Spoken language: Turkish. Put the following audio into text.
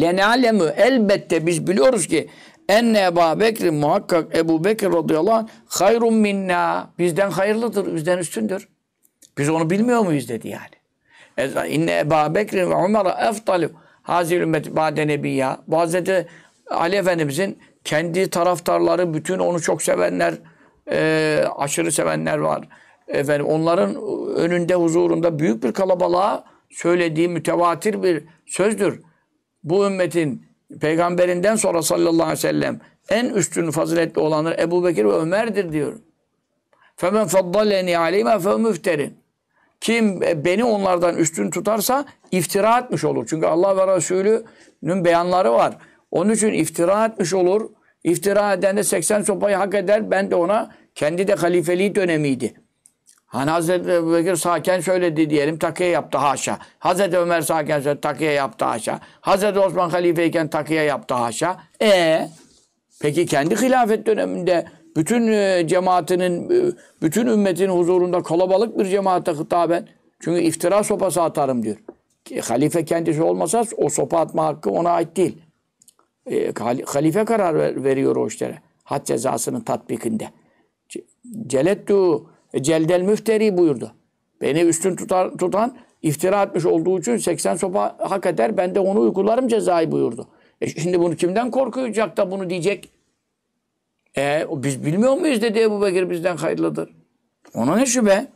Lenalemu elbette biz biliyoruz ki enne Ebu Bekir muhakkak Ebu Bekir radıyallahu anh hayrun minna. Bizden hayırlıdır, bizden üstündür. Biz onu bilmiyor muyuz dedi yani. E, inne Ebu Bekir ve Umar eftalü hazir ümmet bade nebiyya. Bu Hazreti Ali Efendimizin kendi taraftarları, bütün onu çok sevenler, e, aşırı sevenler var. Efendim onların önünde huzurunda büyük bir kalabalığa söylediği mütevatir bir sözdür bu ümmetin peygamberinden sonra sallallahu aleyhi ve sellem en üstün faziletli olanı Ebu Bekir ve Ömer'dir diyor. Femen فَمَنْ فَضَّلَّنِي عَلَيْمَا فَمُفْتَرٍ Kim beni onlardan üstün tutarsa iftira etmiş olur. Çünkü Allah ve Resulü'nün beyanları var. Onun için iftira etmiş olur. İftira eden de 80 sopayı hak eder. Ben de ona kendi de halifeliği dönemiydi. Hani Hazreti Ebu Bekir Saken söyledi diyelim takiye yaptı haşa. Hazreti Ömer Saken söyledi takiye yaptı haşa. Hazreti Osman halifeyken takiye yaptı haşa. E peki kendi hilafet döneminde bütün e, cemaatinin, e, bütün ümmetin huzurunda kalabalık bir cemaate hitaben çünkü iftira sopası atarım diyor. E, halife kendisi olmasa o sopa atma hakkı ona ait değil. E, halife karar veriyor o işlere. Had cezasının tatbikinde. Celettu e, Celdel müfteri buyurdu. Beni üstün tutar, tutan iftira etmiş olduğu için 80 sopa hak eder. Ben de onu uygularım cezayı buyurdu. E şimdi bunu kimden korkuyacak da bunu diyecek? E, biz bilmiyor muyuz dedi Ebu Bekir bizden hayırlıdır. Ona ne şüphe?